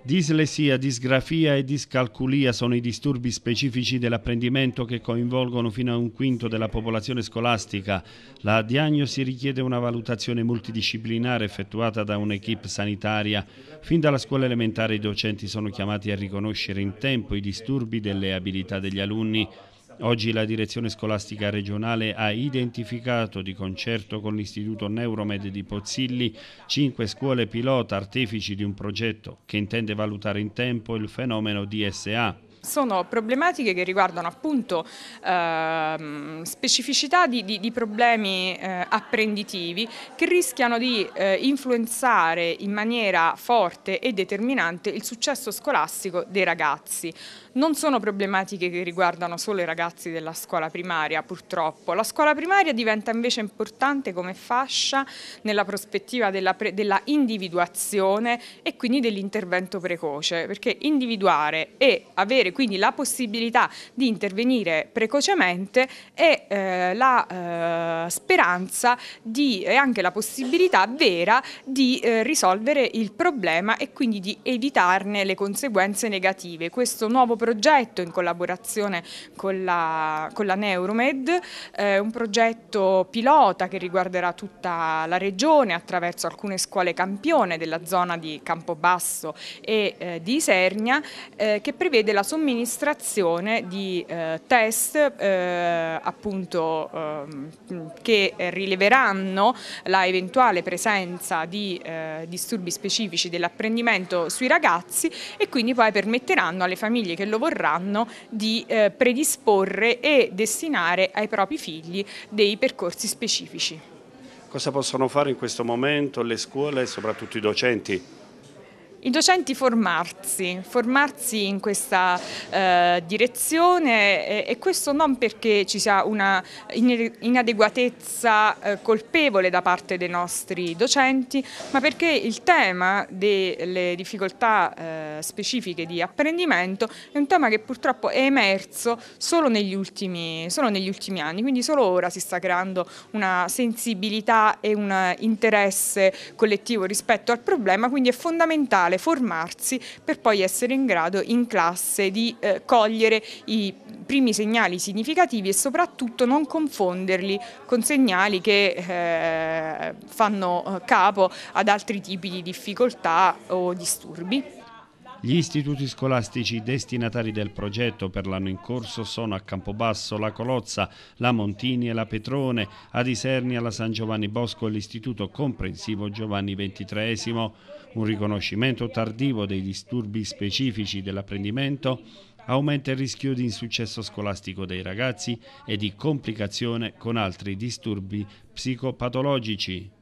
Dislessia, disgrafia e discalculia sono i disturbi specifici dell'apprendimento che coinvolgono fino a un quinto della popolazione scolastica. La diagnosi richiede una valutazione multidisciplinare effettuata da un'equipe sanitaria. Fin dalla scuola elementare i docenti sono chiamati a riconoscere in tempo i disturbi delle abilità degli alunni. Oggi la direzione scolastica regionale ha identificato di concerto con l'Istituto Neuromed di Pozzilli cinque scuole pilota artefici di un progetto che intende valutare in tempo il fenomeno DSA, sono problematiche che riguardano appunto ehm, specificità di, di, di problemi eh, apprenditivi che rischiano di eh, influenzare in maniera forte e determinante il successo scolastico dei ragazzi. Non sono problematiche che riguardano solo i ragazzi della scuola primaria purtroppo, la scuola primaria diventa invece importante come fascia nella prospettiva della, pre, della individuazione e quindi dell'intervento precoce perché individuare e avere quindi la possibilità di intervenire precocemente e eh, la eh, speranza di, e anche la possibilità vera di eh, risolvere il problema e quindi di evitarne le conseguenze negative. Questo nuovo progetto in collaborazione con la, con la Neuromed è eh, un progetto pilota che riguarderà tutta la regione attraverso alcune scuole campione della zona di Campobasso e eh, di Isernia eh, che prevede la sommazione somministrazione di eh, test eh, appunto, ehm, che rileveranno la eventuale presenza di eh, disturbi specifici dell'apprendimento sui ragazzi e quindi poi permetteranno alle famiglie che lo vorranno di eh, predisporre e destinare ai propri figli dei percorsi specifici. Cosa possono fare in questo momento le scuole e soprattutto i docenti? I docenti formarsi, formarsi in questa eh, direzione eh, e questo non perché ci sia una inadeguatezza eh, colpevole da parte dei nostri docenti, ma perché il tema delle difficoltà eh, specifiche di apprendimento è un tema che purtroppo è emerso solo negli, ultimi, solo negli ultimi anni, quindi solo ora si sta creando una sensibilità e un interesse collettivo rispetto al problema, quindi è fondamentale scuole, formarsi per poi essere in grado in classe di eh, cogliere i primi segnali significativi e soprattutto non confonderli con segnali che eh, fanno eh, capo ad altri tipi di difficoltà o disturbi. Gli istituti scolastici destinatari del progetto per l'anno in corso sono a Campobasso, la Colozza, la Montini e la Petrone, a Isernia, la San Giovanni Bosco e l'Istituto Comprensivo Giovanni XXIII. Un riconoscimento tardivo dei disturbi specifici dell'apprendimento aumenta il rischio di insuccesso scolastico dei ragazzi e di complicazione con altri disturbi psicopatologici.